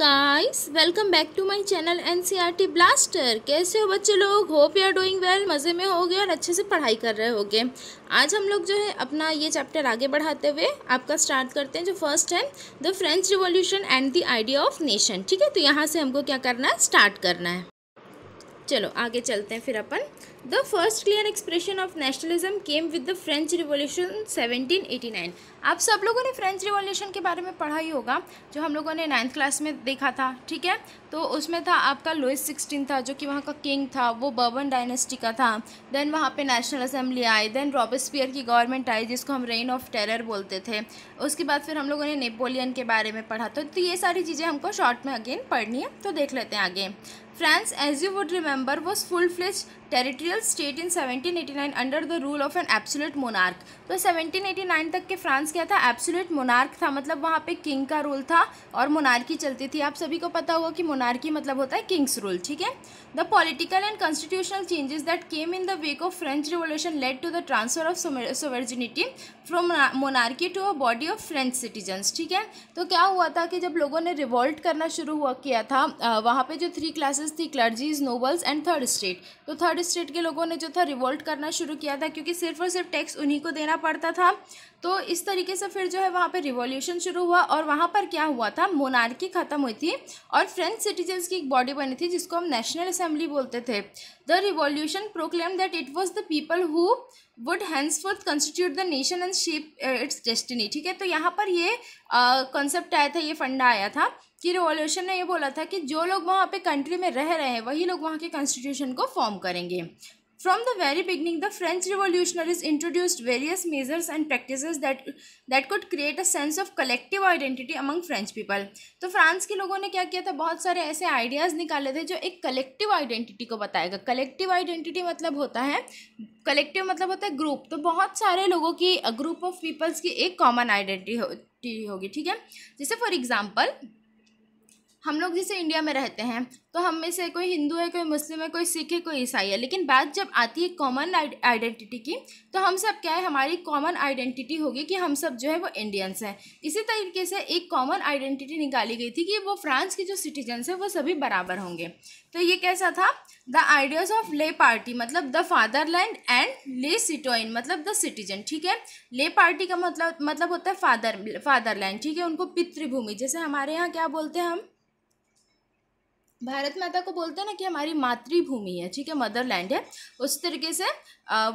Guys welcome back to my channel NCERT blaster कैसे हो बच्चे लोग hope you are doing well मज़े में गए और अच्छे से पढ़ाई कर रहे होगे आज हम लोग जो है अपना ये चैप्टर आगे बढ़ाते हुए आपका स्टार्ट करते हैं जो फर्स्ट है the French revolution and the idea of nation ठीक है तो यहाँ से हमको क्या करना है स्टार्ट करना है चलो आगे चलते हैं फिर अपन the first clear expression of nationalism came with the French revolution 1789 आप सब लोगों ने फ्रेंच रिवॉल्यूशन के बारे में पढ़ा ही होगा जो हम लोगों ने नाइन्थ क्लास में देखा था ठीक है तो उसमें था आपका लुइस सिक्सटीन था जो कि वहाँ का किंग था वो बर्बन डायनेस्टी का था देन वहाँ पे नेशनल असेंबली आई देन रॉबस्पियर की गवर्नमेंट आई जिसको हम रेन ऑफ टेरर बोलते थे उसके बाद फिर हम लोगों ने नेपोलियन के बारे में पढ़ा तो, तो ये सारी चीज़ें हमको शॉर्ट में अगेन पढ़नी है तो देख लेते हैं आगे France, as you would remember, was full-fledged territorial state in 1789 under the rule of an absolute monarch तो 1789 तक के फ्रांस क्या था एब्सुलट मोनार्क था मतलब वहाँ पे किंग का रूल था और मोनार्की चलती थी आप सभी को पता होगा कि मोनार्की मतलब होता है किंग्स रूल ठीक है the political and constitutional changes that came in the wake of French revolution led to the transfer of sovereignty from monarchy to a body of French citizens ठीक है तो क्या हुआ था कि जब लोगों ने रिवोल्ट करना शुरू हुआ किया था वहाँ पर जो थ्री क्लासेस थी clergies nobles and third state तो थर्ड तमिलनाडु स्टेट के लोगों ने जो था रिवोल्ट करना शुरू किया था क्योंकि सिर्फ और सिर्फ टैक्स उन्हीं को देना पड़ता था तो इस तरीके से फिर जो है वहाँ पर रिवोल्यूशन शुरू हुआ और वहाँ पर क्या हुआ था मोनार्की ख़त्म हुई थी और फ्रेंच सिटीजन्स की एक बॉडी बनी थी जिसको हम नेशनल असेंबली बोलते थे the revolution proclaim that it was the people who would hands forth constitute the nation and shape its destiny ठीक है तो यहाँ पर ये कॉन्सेप्ट uh, आया था ये फंडा आया था कि रिवॉल्यूशन ने ये बोला था कि जो लोग वहाँ पे कंट्री में रह रहे हैं वही लोग वहाँ के कॉन्स्टिट्यूशन को फॉर्म करेंगे from the very beginning the French revolutionaries introduced various measures and practice that that could create a sense of collective identity among French people तो फ्रांस के लोगों ने क्या किया था बहुत सारे ऐसे आइडियाज़ निकाले थे जो एक कलेक्टिव आइडेंटिटी को बताएगा कलेक्टिव आइडेंटिटी मतलब होता है कलेक्टिव मतलब होता है ग्रुप तो बहुत सारे लोगों की ग्रुप ऑफ पीपल्स की एक कॉमन आइडेंटिटी होगी ठीक है जैसे फॉर एग्जाम्पल हम लोग जैसे इंडिया में रहते हैं तो हम में से कोई हिंदू है कोई मुस्लिम है कोई सिख है कोई ईसाई है लेकिन बात जब आती है कॉमन आइडेंटिटी की तो हम सब क्या है हमारी कॉमन आइडेंटिटी होगी कि हम सब जो है वो इंडियंस हैं इसी तरीके से एक कॉमन आइडेंटिटी निकाली गई थी कि वो फ्रांस के जो सिटीजन्स हैं वो सभी बराबर होंगे तो ये कैसा था द आइडियाज़ ऑफ ले पार्टी मतलब the fatherland and le citoyen मतलब द सिटीजन ठीक है ले पार्टी का मतलब मतलब होता है फादर फादरलैंड ठीक है उनको पितृभूमि जैसे हमारे यहाँ क्या बोलते हैं हम भारत माता को बोलते हैं ना कि हमारी मातृभूमि है ठीक है मदरलैंड है उस तरीके से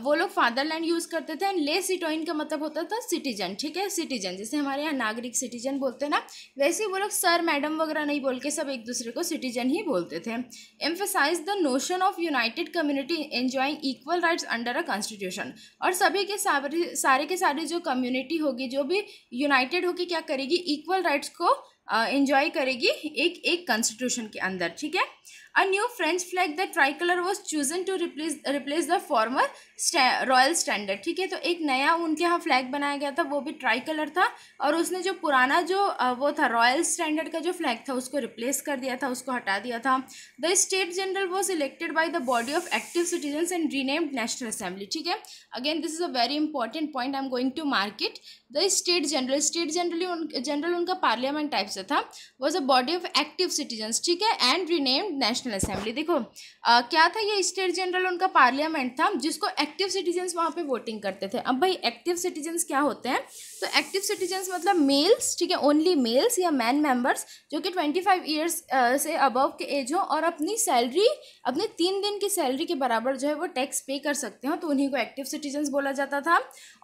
वो लोग फादरलैंड यूज़ करते थे एंड ले सिटोइन का मतलब होता था सिटीजन ठीक है सिटीजन जैसे हमारे यहाँ नागरिक सिटीजन बोलते हैं ना वैसे वो लोग सर मैडम वगैरह नहीं बोल के सब एक दूसरे को सिटीजन ही बोलते थे emphasise the notion of united community enjoying equal rights under a constitution और सभी के सारे सारे के सारे जो कम्युनिटी होगी जो भी यूनाइटेड होकर क्या करेगी इक्वल राइट्स को इंजॉय करेगी एक एक कॉन्स्टिट्यूशन के अंदर ठीक है A new French flag, the tricolor was chosen to replace replace the former royal standard. ठीक है तो एक नया उनके यहाँ फ्लैग बनाया गया था वो भी ट्राइकलर था और उसने जो पुराना जो वो था रॉयल स्टैंडर्ड का जो फ्लैग था उसको रिप्लेस कर दिया था उसको हटा दिया था the state general was elected by the body of active citizens and renamed national assembly ठीक है again this is a very important point I am going to mark it the state general state generally उन general उनका parliament type से था was a body of active citizens ठीक है and renamed national national assembly देखो आ, क्या था ये स्टेट जनरल उनका पार्लियामेंट था जिसको एक्टिव सिटीजन्स वहाँ पे वोटिंग करते थे अब भाई एक्टिव सिटीजन्स क्या होते हैं तो एक्टिव सिटीजन्स मतलब मेल्स ठीक है ओनली मेल्स या मैन मेम्बर्स जो कि ट्वेंटी फाइव ईयर्स से अबव के एज हों और अपनी सैलरी अपने तीन दिन की सैलरी के बराबर जो है वो टैक्स पे कर सकते हो तो उन्हीं को एक्टिव सिटीजन्स बोला जाता था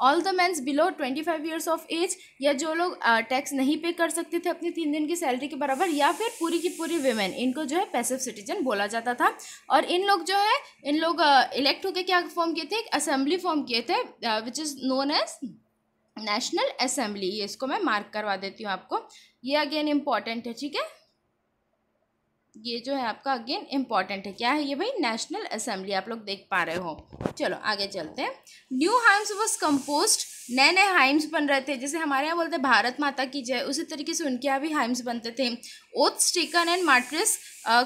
all the mans below twenty five years of age या जो लोग टैक्स नहीं पे कर सकते थे अपनी तीन दिन की सैलरी के बराबर या फिर पूरी की पूरी वेमेन इनको जो है पैसिव सिटीजन रीजन बोला जाता था और इन लोग जो है इन लोग इलेक्ट होकर क्या फॉर्म किए थे एक असेंबली फॉर्म किए थे which is known as national assembly ये इसको मैं मार्क करवा देती हूँ आपको ये अगेन इम्पॉर्टेंट है ठीक है ये जो है आपका अगेन इम्पॉर्टेंट है क्या है ये भाई नेशनल असेंबली आप लोग देख पा रहे हो चलो आगे चलते हैं न्यू हाइम्स वॉज कंपोस्ट नए नए हाइम्स बन रहे थे जैसे हमारे यहाँ बोलते हैं भारत माता की जय उसी तरीके से उनके यहाँ भी हाइम्स बनते थे ओथ स्टिकन एंड मार्ट्रिस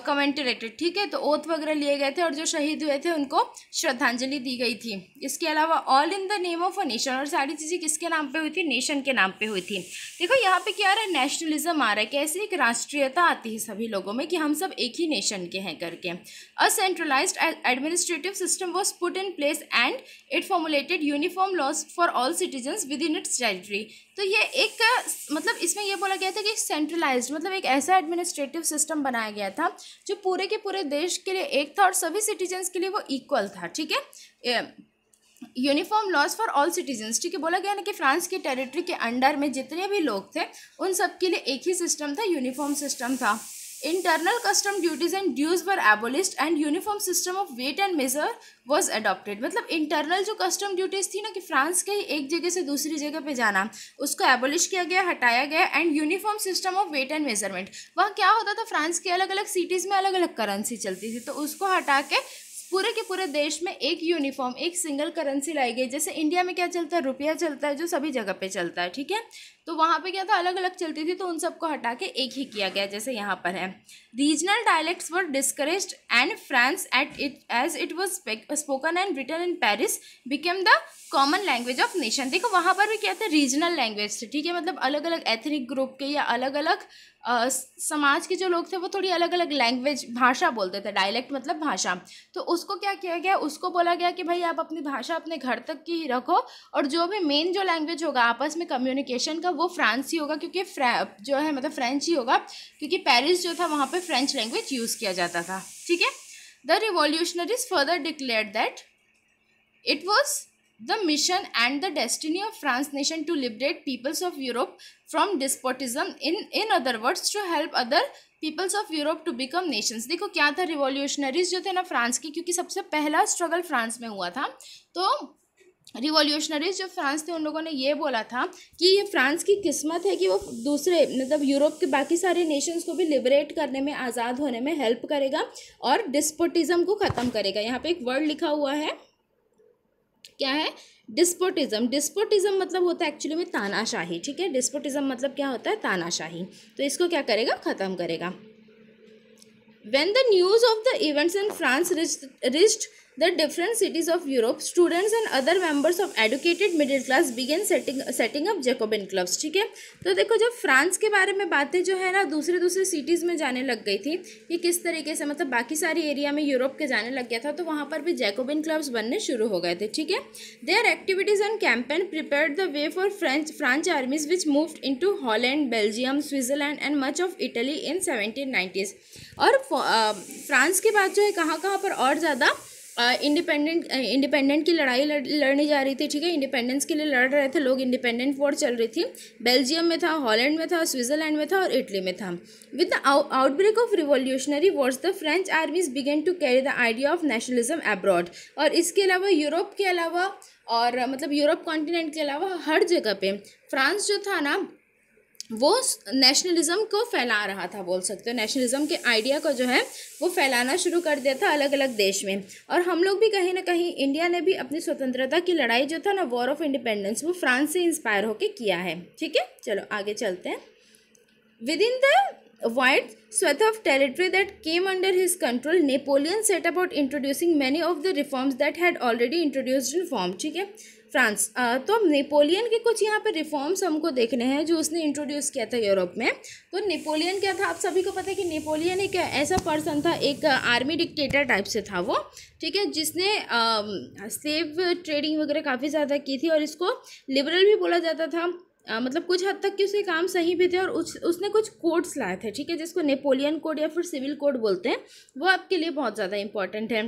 कमेंटरेटेड ठीक है तो ओथ वगैरह लिए गए थे और जो शहीद हुए थे उनको श्रद्धांजलि दी गई थी इसके अलावा all in the name of a nation और सारी चीज़ें किसके नाम पे हुई थी नेशन के नाम पे हुई थी देखो यहाँ पे क्या आ रहा है नेशनलिज्म आ रहा है कैसे एक राष्ट्रीयता आती है सभी लोगों में कि हम सब एक ही नेशन के हैं करके a centralise administrative system was put in place and it formulated uniform laws for all citizens within its territory तो ये एक मतलब इसमें यह बोला गया था कि सेंट्रलाइज्ड मतलब एक ऐसा एडमिनिस्ट्रेटिव सिस्टम बनाया गया था जो पूरे के पूरे देश के लिए एक था और सभी सिटीजन्स के लिए वो इक्वल था ठीक है uniform laws for all citizens ठीक है बोला गया ना कि फ्रांस की टेरिटरी के अंडर में जितने भी लोग थे उन सब के लिए एक ही सिस्टम था यूनिफॉर्म सिस्टम था internal custom duties and dues were abolished and uniform system of weight and measure was adopted मतलब इंटरनल जो कस्टम ड्यूटीज थी ना कि फ्रांस के ही एक जगह से दूसरी जगह पर जाना उसको एबोलिश किया गया हटाया गया and uniform system of weight and measurement वहाँ क्या होता था फ्रांस के अलग अलग सिटीज़ में अलग अलग करंसी चलती थी तो उसको हटा के पूरे के पूरे देश में एक यूनिफॉर्म एक सिंगल करेंसी लाई गई जैसे इंडिया में क्या चलता है रुपया चलता है जो सभी जगह पे चलता है ठीक है तो वहाँ पे क्या था अलग अलग चलती थी तो उन सबको हटा के एक ही किया गया जैसे यहाँ पर है regional dialects were discourage and France at it as it was spoken and return in Paris became the common language of nation देखो वहाँ पर भी क्या था रीजनल लैंग्वेज थी ठीक है मतलब अलग अलग एथनिक ग्रुप के या अलग अलग आ, समाज के जो लोग थे वो थोड़ी अलग अलग लैंग्वेज भाषा बोलते थे डायलेक्ट मतलब भाषा तो उसको क्या किया गया उसको बोला गया कि भाई आप अपनी भाषा अपने घर तक की ही रखो और जो भी मेन जो लैंग्वेज होगा आपस में कम्युनिकेशन का वो फ्रांस ही होगा क्योंकि जो है मतलब फ्रेंच ही होगा क्योंकि पेरिस जो था वहाँ पर फ्रेंच लैंग्वेज यूज़ किया जाता था ठीक है the revolutionaries further declare that it was the mission and the destiny of France nation to liberate peoples of Europe from despotism in in other words to help other peoples of Europe to become nations देखो क्या था revolutionaries जो थे ना France के क्योंकि सबसे पहला स्ट्रगल फ्रांस में हुआ था तो रिवॉल्यूशनरीज जो फ्रांस थे उन लोगों ने ये बोला था कि ये फ्रांस की किस्मत है कि वो दूसरे मतलब यूरोप के बाकी सारे नेशंस को भी लिबरेट करने में आज़ाद होने में हेल्प करेगा और डिस्पोटिज़म को ख़त्म करेगा यहाँ पे एक वर्ड लिखा हुआ है क्या है डिस्पोटिज्म डिस्पोटिज्म मतलब होता है एक्चुअली में तानाशाही ठीक है डिस्पोटिज्म मतलब क्या होता है तानाशाही तो इसको क्या करेगा ख़त्म करेगा when the news of the events in France reached reached the different cities of Europe, students and other members of educated middle class began setting setting up Jacobin clubs ठीक है तो देखो जब फ्रांस के बारे में बातें जो है ना दूसरे दूसरे सिटीज़ में जाने लग गई थी ये किस तरीके से मतलब बाकी सारी एरिया में यूरोप के जाने लग गया था तो वहाँ पर भी जैकोबिन क्लब्स बनने शुरू हो गए थे ठीक है their activities and campaign prepare the way for French French armies which moved into Holland Belgium Switzerland and much of Italy in seventeen और uh, फ्रांस के बाद जो है कहाँ कहाँ पर और ज़्यादा इंडिपेंडेंट इंडिपेंडेंट की लड़ाई लड़, लड़ने जा रही थी ठीक है इंडिपेंडेंस के लिए लड़ रहे थे लोग इंडिपेंडेंट वॉर चल रही थी बेल्जियम में था हॉलैंड में था स्विट्जरलैंड में था और इटली में था with the outbreak of revolutionary wars the French armies began to carry the idea of nationalism abroad और इसके अलावा यूरोप के अलावा और मतलब यूरोप कॉन्टिनेंट के अलावा हर जगह पे फ्रांस जो था ना वो नेशनलिज्म को फैला रहा था बोल सकते हो नेशनलिज्म के आइडिया को जो है वो फैलाना शुरू कर दिया था अलग अलग देश में और हम लोग भी कहीं ना कहीं इंडिया ने भी अपनी स्वतंत्रता की लड़ाई जो था ना वॉर ऑफ इंडिपेंडेंस वो फ्रांस से इंस्पायर होके किया है ठीक है चलो आगे चलते हैं within the wide swathe of territory that came under his control Napoleon set about introducing many of the reforms that had already introduced in form ठीक है फ्रांस तो नेपोलियन के कुछ यहाँ पर रिफॉर्म्स हमको देखने हैं जो उसने इंट्रोड्यूस किया था यूरोप में तो नेपोलियन क्या था आप सभी को पता है कि नेपोलियन एक ऐसा पर्सन था एक आर्मी डिक्टेटर टाइप से था वो ठीक है जिसने सेव ट्रेडिंग वगैरह काफ़ी ज़्यादा की थी और इसको लिबरल भी बोला जाता था आ, मतलब कुछ हद तक कि उसके काम सही भी थे और उस, उसने कुछ कोड्स लाए थे ठीक है जिसको नेपोलियन कोड या फिर सिविल कोड बोलते हैं वो आपके लिए बहुत ज़्यादा इंपॉर्टेंट है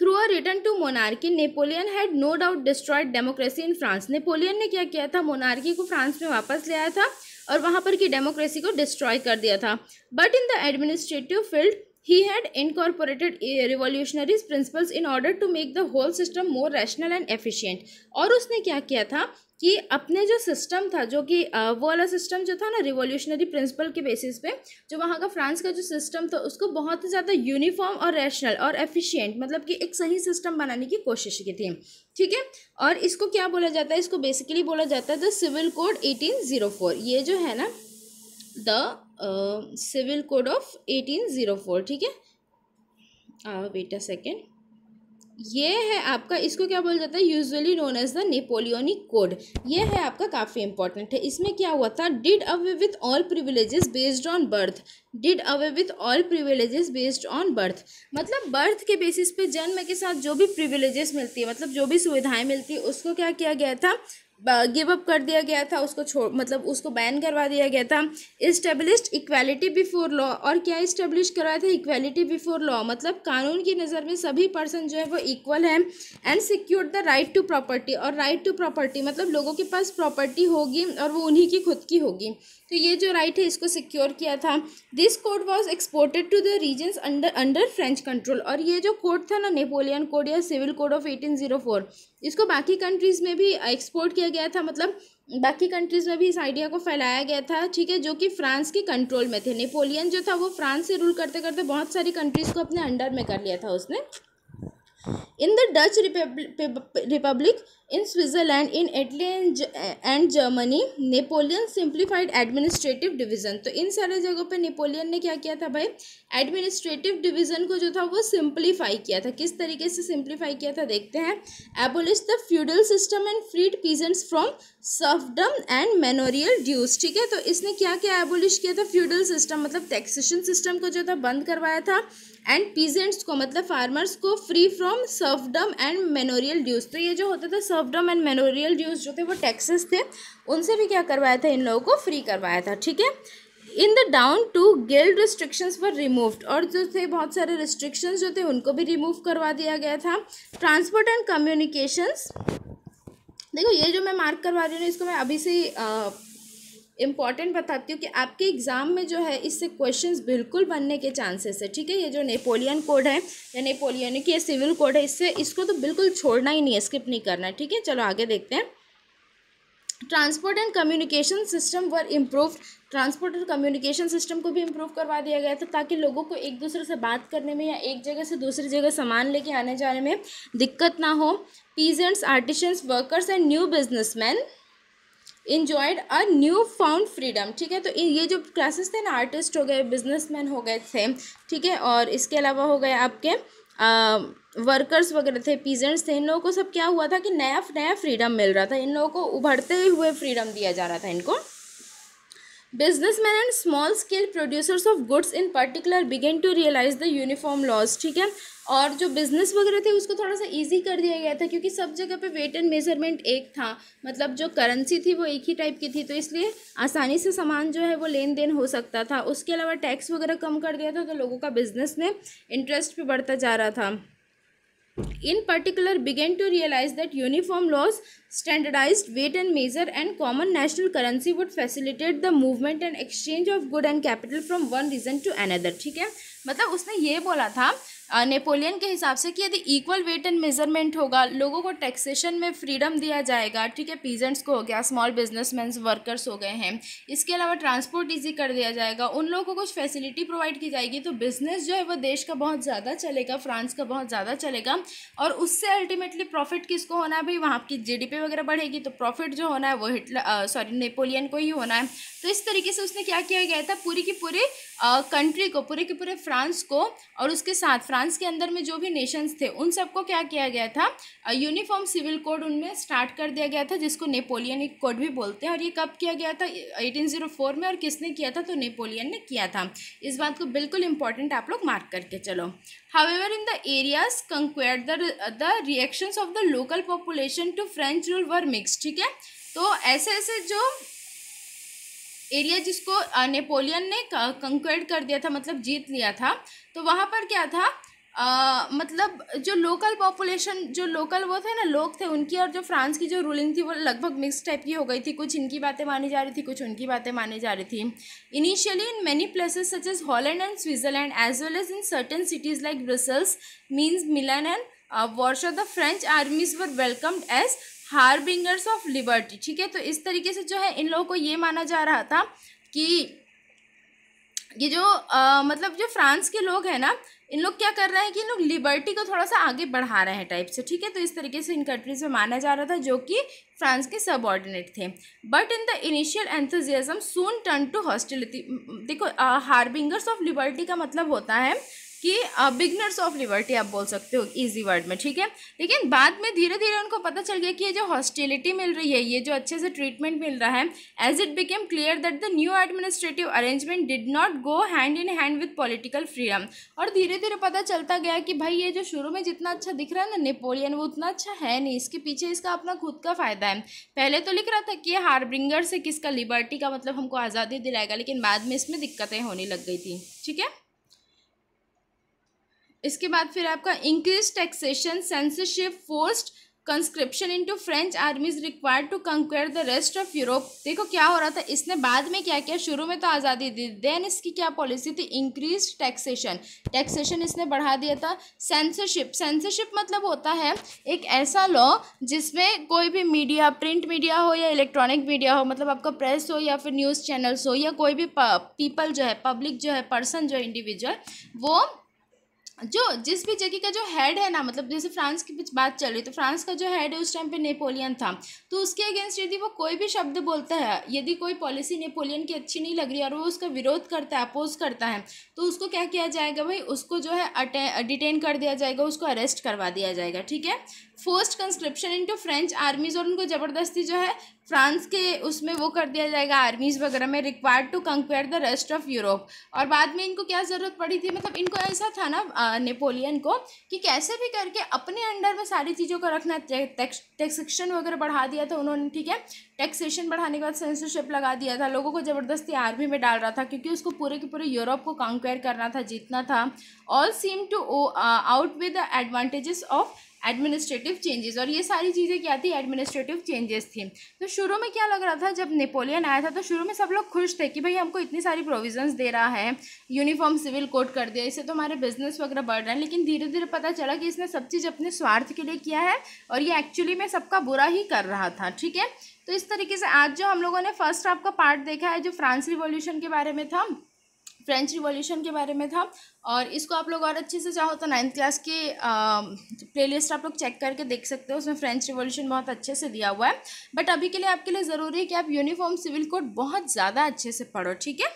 through a return to monarchy Napoleon had no doubt destroyed democracy in France Napoleon ने क्या किया था मोनार्की को फ्रांस में वापस ले आया था और वहाँ पर की डेमोक्रेसी को डिस्ट्रॉय कर दिया था but in the administrative field He had incorporated eh, revolutionary principles in order to make the whole system more rational and efficient. और उसने क्या किया था कि अपने जो सिस्टम था जो कि वो वाला सिस्टम जो था ना रिवोल्यूशनरी प्रिंसिपल के बेसिस पे जो वहाँ का फ्रांस का जो सिस्टम था उसको बहुत ही ज़्यादा यूनिफॉर्म और रैशनल और एफिशिएंट मतलब कि एक सही सिस्टम बनाने की कोशिश की थी ठीक है और इसको क्या बोला जाता है इसको बेसिकली बोला जाता है द सिविल कोड एटीन ये जो है ना the civil code of eighteen zero four ठीक है बेटा सेकेंड ये है आपका इसको क्या बोला जाता है usually known as the Napoleonic code ये है आपका काफ़ी इंपॉर्टेंट है इसमें क्या हुआ था did away with all privileges based on birth did away with all privileges based on birth मतलब बर्थ के बेसिस पे जन्म के साथ जो भी प्रिविलेजेस मिलती है मतलब जो भी सुविधाएं मिलती है उसको क्या किया गया था गिव अप कर दिया गया था उसको छोड़ मतलब उसको बैन करवा दिया गया था इस्टेब्लिश इक्वालिटी बिफोर लॉ और क्या इस्टेब्लिश करवाया था इक्वालिटी बिफोर लॉ मतलब कानून की नज़र में सभी पर्सन जो है वो इक्वल हैं and secure the right to property और राइट टू प्रॉपर्टी मतलब लोगों के पास प्रॉपर्टी होगी और वो उन्हीं की खुद की होगी तो ये जो राइट है इसको सिक्योर किया था this code was exported to the regions under under French control और ये जो कोड था ना नेपोलियन कोड या civil code of eighteen zero four इसको बाकी कंट्रीज़ में भी एक्सपोर्ट किया गया था मतलब बाकी कंट्रीज़ में भी इस आइडिया को फैलाया गया था ठीक है जो कि फ्रांस के कंट्रोल में थे नेपोलियन जो था वो फ्रांस से रूल करते करते बहुत सारी कंट्रीज़ को अपने अंडर में कर लिया था उसने in the Dutch republic in Switzerland in Italy and Germany Napoleon simplified administrative division तो इन सारे जगहों पे नेपोलियन ने क्या किया था भाई एडमिनिस्ट्रेटिव डिवीजन को जो था वो सिंप्लीफाई किया था किस तरीके से सिंप्लीफाई किया था देखते हैं abolish the feudal system and freed peasants from serfdom and manorial dues ठीक है तो इसने क्या क्या एबोलिश किया था फ्यूडल सिस्टम मतलब टैक्सेशन सिस्टम को जो था बंद करवाया था एंड पीजेंट्स को मतलब फार्मर्स को free from serfdom and manorial dues तो ये जो होता था सर्फडम एंड मेनोरियल ड्यूज जो थे वो टैक्सेस थे उनसे भी क्या करवाया था इन लोगों को फ्री करवाया था ठीक है in the down to guild restrictions were removed और जो थे बहुत सारे रिस्ट्रिक्शंस जो थे उनको भी रिमूव करवा दिया गया था ट्रांसपोर्ट एंड कम्युनिकेशंस देखो ये जो मैं मार्क करवा रही हूँ इसको मैं अभी से इम्पॉर्टेंट बताती हूँ कि आपके एग्ज़ाम में जो है इससे क्वेश्चन बिल्कुल बनने के चांसेस है ठीक है ये जो नेपोलियन कोड है या नेपोलियन की ये सिविल कोड है इससे इसको तो बिल्कुल छोड़ना ही नहीं है स्किप नहीं करना ठीक है चलो आगे देखते हैं transport and communication system were improve transport और कम्युनिकेशन सिस्टम को भी इम्प्रूव करवा दिया गया था ताकि लोगों को एक दूसरे से बात करने में या एक जगह से दूसरी जगह सामान लेके आने जाने में दिक्कत ना हो peasants artisans workers and new businessman enjoyed a new found freedom ठीक है तो ये जो क्लासेस थे ना आर्टिस्ट हो गए बिजनेसमैन हो गए थे ठीक है और इसके अलावा हो गए आपके आ, वर्कर्स वगैरह थे पीजेंट्स थे इन लोगों को सब क्या हुआ था कि नया नया फ्रीडम मिल रहा था इन लोगों को उभरते हुए फ्रीडम दिया जा रहा था इनको businessman and small scale producers of goods in particular began to realise the uniform laws ठीक है और जो बिजनेस वगैरह थे उसको थोड़ा सा इजी कर दिया गया था क्योंकि सब जगह पे वेट एंड मेजरमेंट एक था मतलब जो करेंसी थी वो एक ही टाइप की थी तो इसलिए आसानी से सामान जो है वो लेन देन हो सकता था उसके अलावा टैक्स वगैरह कम कर दिया था तो लोगों का बिजनेस में इंटरेस्ट भी बढ़ता जा रहा था in particular began to realize that uniform laws standardized weight and measure and common national currency would facilitate the movement and exchange of good and capital from one region to another ठीक है मतलब उसने ये बोला था Napoleon के हिसाब से कि यदि इक्वल वेट एंड मेजरमेंट होगा लोगों को टैक्सेशन में फ्रीडम दिया जाएगा ठीक है पीजेंट्स को हो गया स्मॉल बिजनेसमैन वर्कर्स हो गए हैं इसके अलावा ट्रांसपोर्ट ईजी कर दिया जाएगा उन लोगों को कुछ फैसिलिटी प्रोवाइड की जाएगी तो बिजनेस जो है वो देश का बहुत ज़्यादा चलेगा फ्रांस का बहुत ज़्यादा चलेगा और उससे अल्टीमेटली प्रॉफिट किसको होना है भाई वहाँ की जी वगैरह बढ़ेगी तो प्रॉफिट जो होना है वो हिटलर सॉरी नेपोलियन को ही होना है तो इस तरीके से उसने क्या किया गया था पूरी की पूरी कंट्री को पूरे के पूरे फ्रांस को और उसके साथ फ्रांस के अंदर में जो भी नेशंस थे उन सबको क्या किया गया था यूनिफॉर्म सिविल कोड उनमें स्टार्ट कर दिया गया था जिसको नेपोलियनिक कोड भी बोलते हैं और ये कब किया गया था 1804 में और किसने किया था तो नेपोलियन ने किया था इस बात को बिल्कुल इंपॉर्टेंट आप लोग मार्क करके चलो however in the areas conquer the the reactions of the local population to French rule were mix ठीक है तो ऐसे ऐसे जो एरिया जिसको नेपोलियन ने कंक्वेड कर दिया था मतलब जीत लिया था तो वहाँ पर क्या था आ, मतलब जो लोकल पॉपुलेशन जो लोकल वो थे ना लोग थे उनकी और जो फ्रांस की जो रूलिंग थी वो लगभग मिक्स टाइप की हो गई थी कुछ इनकी बातें मानी जा रही थी कुछ उनकी बातें मानी जा रही थी initially in many places such as Holland and Switzerland as well as in certain cities like Brussels means Milan and wars of the French armies were welcomed as harbingers of liberty ठीक है तो इस तरीके से जो है इन लोगों को ये माना जा रहा था कि ये जो आ, मतलब जो फ्रांस के लोग हैं ना इन लोग क्या कर रहे हैं कि इन लोग लिबर्टी को थोड़ा सा आगे बढ़ा रहे हैं टाइप से ठीक है तो इस तरीके से इन कंट्रीज में माना जा रहा था जो कि फ्रांस के सबॉर्डिनेट थे but in the initial enthusiasm soon turn to hostility देखो हार्बिंगर्स ऑफ लिबर्टी का मतलब होता है कि बिगनर्स ऑफ लिबर्टी आप बोल सकते हो इजी वर्ड में ठीक है लेकिन बाद में धीरे धीरे उनको पता चल गया कि ये जो हॉस्टिलिटी मिल रही है ये जो अच्छे से ट्रीटमेंट मिल रहा है as it became clear that the new administrative arrangement did not go hand in hand with political freedom और धीरे धीरे पता चलता गया कि भाई ये जो शुरू में जितना अच्छा दिख रहा है ना नेपोलियन वो उतना अच्छा है नहीं इसके पीछे इसका अपना खुद का फ़ायदा है पहले तो लिख रहा था कि हारब्रिंगर से किसका लिबर्टी का मतलब हमको आज़ादी दिलाएगा लेकिन बाद में इसमें दिक्कतें होने लग गई थी ठीक है इसके बाद फिर आपका increase taxation censorship forced conscription into French army is required to conquer the rest of Europe देखो क्या हो रहा था इसने बाद में क्या किया शुरू में तो आज़ादी दी देन इसकी क्या पॉलिसी थी इंक्रीज टैक्सेशन टैक्सेशन इसने बढ़ा दिया था सेंसरशिप सेंसरशिप मतलब होता है एक ऐसा लॉ जिसमें कोई भी मीडिया प्रिंट मीडिया हो या इलेक्ट्रॉनिक मीडिया हो मतलब आपका प्रेस हो या फिर न्यूज़ चैनल्स हो या कोई भी पीपल जो है पब्लिक जो है पर्सन जो है इंडिविजुअल वो जो जिस भी जगह का जो हेड है ना मतलब जैसे फ्रांस की बात चल रही तो फ्रांस का जो हेड है उस टाइम पे नेपोलियन था तो उसके अगेंस्ट यदि वो कोई भी शब्द बोलता है यदि कोई पॉलिसी नेपोलियन की अच्छी नहीं लग रही और वो उसका विरोध करता है अपोज करता है तो उसको क्या किया जाएगा भाई उसको जो है डिटेन कर दिया जाएगा उसको अरेस्ट करवा दिया जाएगा ठीक है forced conscription into French armies और उनको ज़बरदस्ती जो है फ्रांस के उसमें वो कर दिया जाएगा आर्मीज़ वगैरह में required to compare the rest of Europe और बाद में इनको क्या ज़रूरत पड़ी थी मतलब इनको ऐसा था ना नेपोलियन को कि कैसे भी करके अपने अंडर में सारी चीज़ों को रखना टैक्सेशन वगैरह बढ़ा दिया था तो उन्होंने ठीक है टैक्सेशन बढ़ाने के बाद सेंसरशिप लगा दिया था लोगों को ज़बरदस्ती आर्मी में डाल रहा था क्योंकि उसको पूरे के पूरे यूरोप को कंक्वेयर करना था जीतना था all seem to out with the advantages of administrative changes और ये सारी चीज़ें क्या थी एडमिनिस्ट्रेटिव चेंजेस थी तो शुरू में क्या लग रहा था जब नेपोलियन आया था तो शुरू में सब लोग खुश थे कि भाई हमको इतनी सारी प्रोविजंस दे रहा है यूनिफॉर्म सिविल कोड कर दिया इससे तो हमारे बिजनेस वगैरह बढ़ रहे हैं लेकिन धीरे धीरे पता चला कि इसने सब चीज़ अपने स्वार्थ के लिए किया है और ये एक्चुअली में सबका बुरा ही कर रहा था ठीक है तो इस तरीके से आज जो हम लोगों ने फर्स्ट आपका पार्ट देखा है जो फ्रांस रिवोल्यूशन के बारे में था फ्रेंच रिवॉल्यूशन के बारे में था और इसको आप लोग और अच्छे से चाहो तो नाइन्थ क्लास की प्लेलिस्ट आप लोग चेक करके देख सकते हो उसमें फ्रेंच रिवॉल्यूशन बहुत अच्छे से दिया हुआ है बट अभी के लिए आपके लिए ज़रूरी है कि आप यूनिफॉर्म सिविल कोड बहुत ज़्यादा अच्छे से पढ़ो ठीक है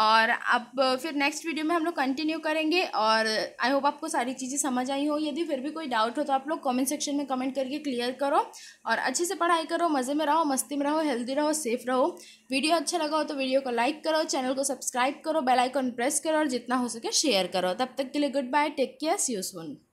और अब फिर नेक्स्ट वीडियो में हम लोग कंटिन्यू करेंगे और आई होप आपको सारी चीज़ें समझ आई हो यदि फिर भी कोई डाउट हो तो आप लोग कमेंट सेक्शन में कमेंट करके क्लियर करो और अच्छे से पढ़ाई करो मज़े में रहो मस्ती में रहो हेल्दी रहो सेफ रहो वीडियो अच्छा लगा हो तो वीडियो को लाइक करो चैनल को सब्सक्राइब करो बेलाइकॉन प्रेस करो और जितना हो सके शेयर करो तब तक के लिए goodbye take care see you soon